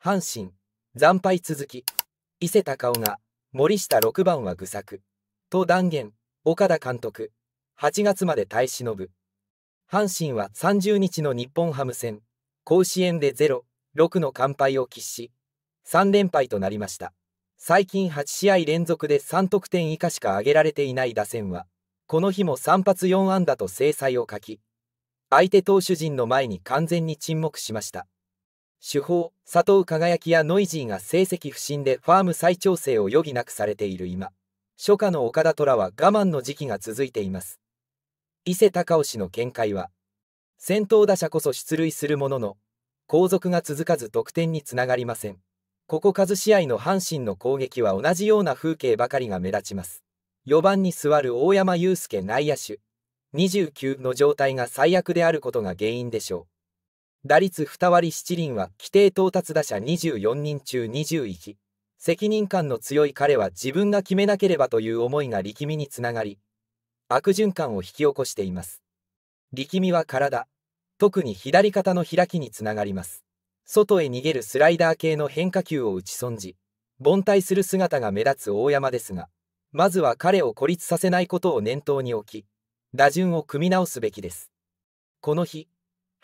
阪神惨敗続き伊勢高尾が森下6番は愚策と断言岡田監督8月まで耐え忍ぶ阪神は30日の日本ハム戦甲子園で0 6の完敗を喫し3連敗となりました最近8試合連続で3得点以下しか挙げられていない打線はこの日も3発4安打と制裁を欠き相手投手陣の前に完全に沈黙しました主砲、佐藤輝やノイジーが成績不振でファーム再調整を余儀なくされている今、初夏の岡田虎は我慢の時期が続いています。伊勢隆氏の見解は、先頭打者こそ出塁するものの、後続が続かず得点につながりません。ここ数試合の阪神の攻撃は同じような風景ばかりが目立ちます。4番に座る大山悠介内野手、29の状態が最悪であることが原因でしょう。打率2割7厘は規定到達打者24人中21。責任感の強い彼は自分が決めなければという思いが力みにつながり、悪循環を引き起こしています。力みは体、特に左肩の開きにつながります。外へ逃げるスライダー系の変化球を打ち損じ、凡退する姿が目立つ大山ですが、まずは彼を孤立させないことを念頭に置き、打順を組み直すべきです。この日、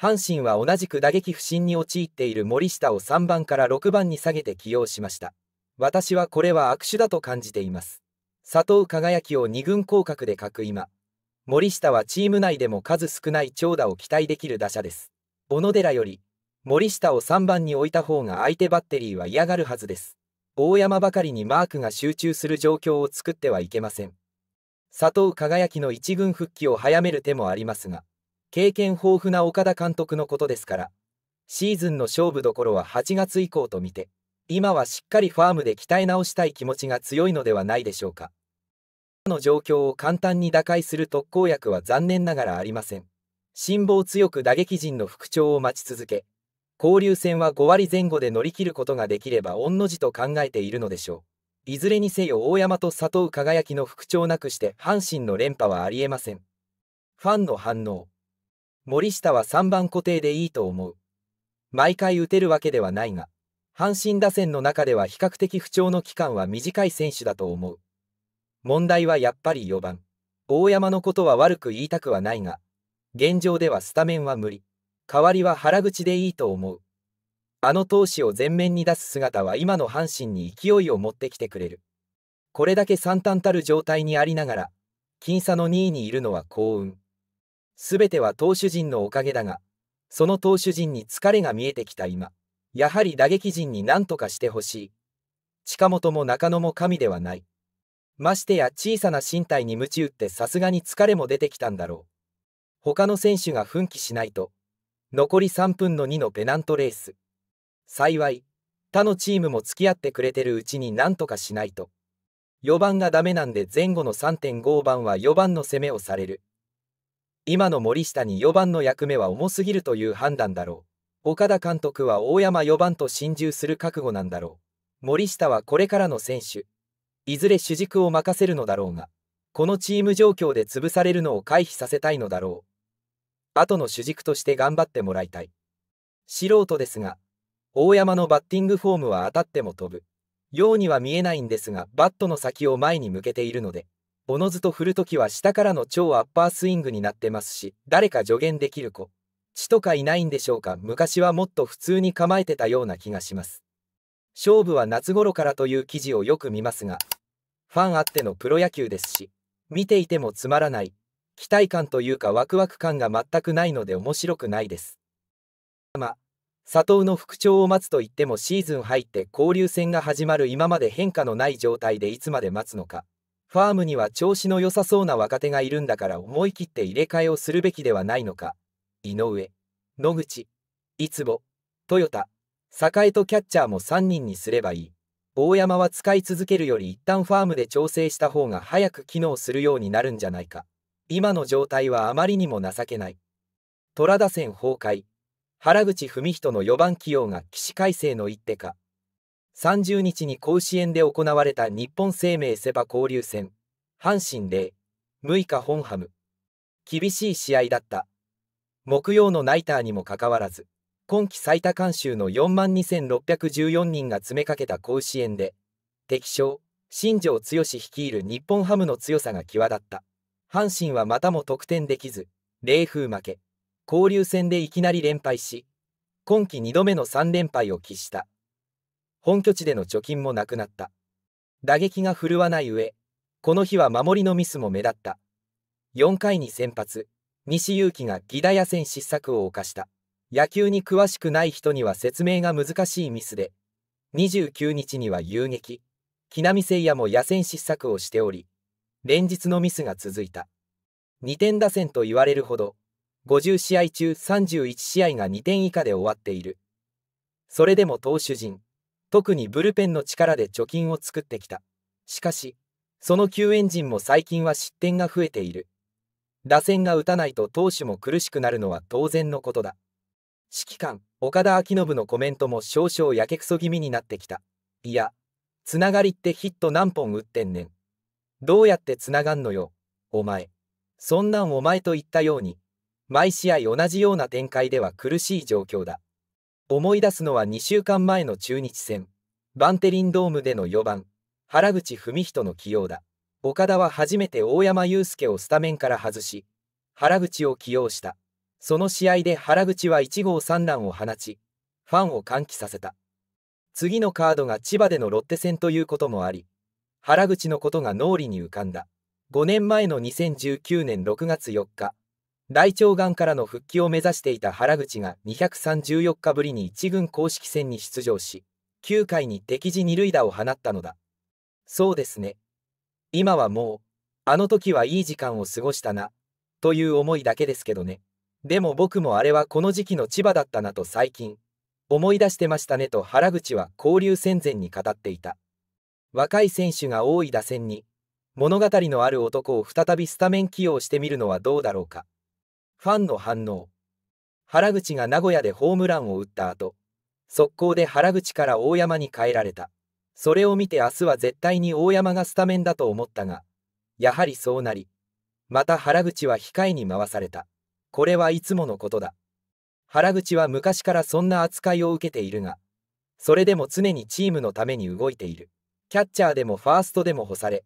阪神は同じく打撃不振に陥っている森下を3番から6番に下げて起用しました。私はこれは悪手だと感じています。佐藤輝きを2軍降格で書く今、森下はチーム内でも数少ない長打を期待できる打者です。小野寺より、森下を3番に置いた方が相手バッテリーは嫌がるはずです。大山ばかりにマークが集中する状況を作ってはいけません。佐藤輝きの1軍復帰を早める手もありますが、経験豊富な岡田監督のことですから、シーズンの勝負どころは8月以降と見て、今はしっかりファームで鍛え直したい気持ちが強いのではないでしょうか。の状況を簡単に打開する特効薬は残念ながらありません。辛抱強く打撃陣の復調を待ち続け、交流戦は5割前後で乗り切ることができれば御の字と考えているのでしょう。いずれにせよ大山と佐藤輝きの復調なくして阪神の連覇はありえません。ファンの反応森下は3番固定でいいと思う。毎回打てるわけではないが、阪神打線の中では比較的不調の期間は短い選手だと思う。問題はやっぱり4番。大山のことは悪く言いたくはないが、現状ではスタメンは無理。代わりは原口でいいと思う。あの投手を前面に出す姿は今の阪神に勢いを持ってきてくれる。これだけ惨憺たる状態にありながら、僅差の2位にいるのは幸運。すべては投手陣のおかげだが、その投手陣に疲れが見えてきた今、やはり打撃陣に何とかしてほしい。近本も中野も神ではない。ましてや小さな身体に鞭打ってさすがに疲れも出てきたんだろう。他の選手が奮起しないと。残り3分の2のペナントレース。幸い、他のチームも付き合ってくれてるうちに何とかしないと。4番がダメなんで前後の3.5番は4番の攻めをされる。今の森下に4番の役目は重すぎるという判断だろう。岡田監督は大山4番と心中する覚悟なんだろう。森下はこれからの選手。いずれ主軸を任せるのだろうが、このチーム状況で潰されるのを回避させたいのだろう。後の主軸として頑張ってもらいたい。素人ですが、大山のバッティングフォームは当たっても飛ぶ。ようには見えないんですが、バットの先を前に向けているので、おのずと振るときは下からの超アッパースイングになってますし、誰か助言できる子、血とかいないんでしょうか昔はもっと普通に構えてたような気がします。勝負は夏頃からという記事をよく見ますが、ファンあってのプロ野球ですし、見ていてもつまらない、期待感というかワクワク感が全くないので面白くないです。ま、佐藤の復調を待つと言ってもシーズン入って交流戦が始まる今まで変化のない状態でいつまで待つのか。ファームには調子の良さそうな若手がいるんだから思い切って入れ替えをするべきではないのか。井上、野口、いつぼ、豊田、栄とキャッチャーも3人にすればいい。大山は使い続けるより一旦ファームで調整した方が早く機能するようになるんじゃないか。今の状態はあまりにも情けない。虎打線崩壊。原口文人の4番起用が起死回生の一手か。30日に甲子園で行われた日本生命セ・パ交流戦、阪神で6日本ハム。厳しい試合だった。木曜のナイターにもかかわらず、今季最多観衆の4万2614人が詰めかけた甲子園で、敵将、新庄剛志率いる日本ハムの強さが際立った。阪神はまたも得点できず、冷風負け。交流戦でいきなり連敗し、今季2度目の3連敗を喫した。本拠地での貯金もなくなった。打撃が振るわない上、この日は守りのミスも目立った。4回に先発、西勇輝が犠打野戦失策を犯した。野球に詳しくない人には説明が難しいミスで、29日には遊撃、木浪誠也も野戦失策をしており、連日のミスが続いた。2点打線と言われるほど、50試合中31試合が2点以下で終わっている。それでも投手陣、特にブルペンの力で貯金を作ってきた。しかし、その救援陣も最近は失点が増えている。打線が打たないと投手も苦しくなるのは当然のことだ。指揮官、岡田昭信のコメントも少々やけくそ気味になってきた。いや、つながりってヒット何本打ってんねん。どうやってつながんのよ、お前。そんなんお前と言ったように、毎試合同じような展開では苦しい状況だ。思い出すのは2週間前の中日戦。バンテリンドームでの4番、原口文人の起用だ。岡田は初めて大山祐介をスタメンから外し、原口を起用した。その試合で原口は1号3弾を放ち、ファンを歓喜させた。次のカードが千葉でのロッテ戦ということもあり、原口のことが脳裏に浮かんだ。5年前の2019年6月4日、大腸がんからの復帰を目指していた原口が234日ぶりに1軍公式戦に出場し、9回に敵地二塁打を放ったのだ。そうですね。今はもう、あの時はいい時間を過ごしたな、という思いだけですけどね。でも僕もあれはこの時期の千葉だったなと最近、思い出してましたねと原口は交流戦前に語っていた。若い選手が多い打線に、物語のある男を再びスタメン起用してみるのはどうだろうか。ファンの反応原口が名古屋でホームランを打った後速攻で原口から大山に変えられたそれを見て明日は絶対に大山がスタメンだと思ったがやはりそうなりまた原口は控えに回されたこれはいつものことだ原口は昔からそんな扱いを受けているがそれでも常にチームのために動いているキャッチャーでもファーストでも干され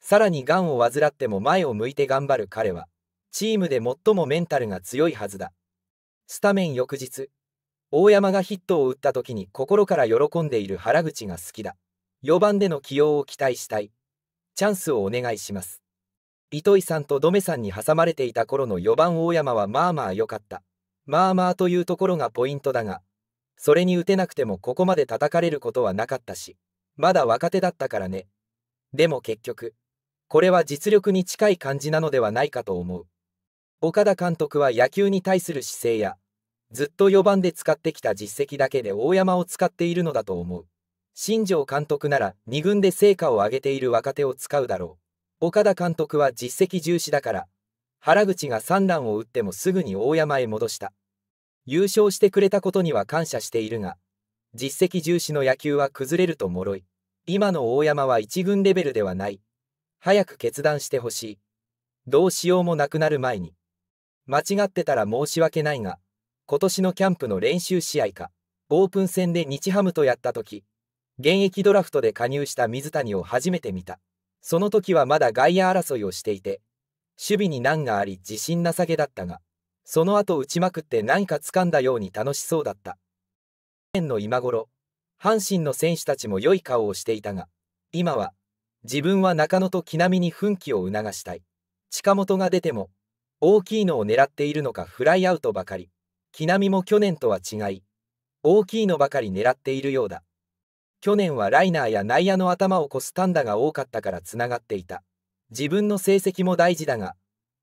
さらにがんを患っても前を向いて頑張る彼はチームで最もメンタルが強いはずだ。スタメン翌日、大山がヒットを打った時に心から喜んでいる原口が好きだ。4番での起用を期待したい。チャンスをお願いします。糸井さんとドメさんに挟まれていた頃の4番大山はまあまあ良かった。まあまあというところがポイントだが、それに打てなくてもここまで叩かれることはなかったし、まだ若手だったからね。でも結局、これは実力に近い感じなのではないかと思う。岡田監督は野球に対する姿勢や、ずっと4番で使ってきた実績だけで大山を使っているのだと思う。新庄監督なら2軍で成果を上げている若手を使うだろう。岡田監督は実績重視だから、原口が3乱を打ってもすぐに大山へ戻した。優勝してくれたことには感謝しているが、実績重視の野球は崩れると脆い。今の大山は1軍レベルではない。早く決断してほしい。どうしようもなくなる前に。間違ってたら申し訳ないが、今年のキャンプの練習試合か、オープン戦で日ハムとやった時、現役ドラフトで加入した水谷を初めて見た。その時はまだ外野争いをしていて、守備に難があり自信なさげだったが、その後打ちまくって何か掴んだように楽しそうだった。去年の今頃、阪神の選手たちも良い顔をしていたが、今は、自分は中野と木並に奮起を促したい。近本が出ても、大きいのを狙っているのかフライアウトばかり。木並も去年とは違い、大きいのばかり狙っているようだ。去年はライナーや内野の頭を越す単打が多かったからつながっていた。自分の成績も大事だが、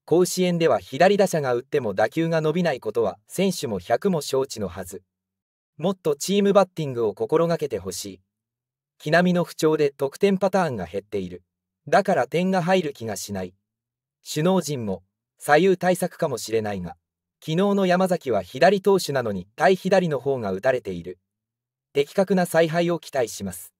甲子園では左打者が打っても打球が伸びないことは選手も100も承知のはず。もっとチームバッティングを心がけてほしい。木並の不調で得点パターンが減っている。だから点が入る気がしない。首脳陣も左右対策かもしれないが、昨日の山崎は左投手なのに対左の方が打たれている。的確な采配を期待します。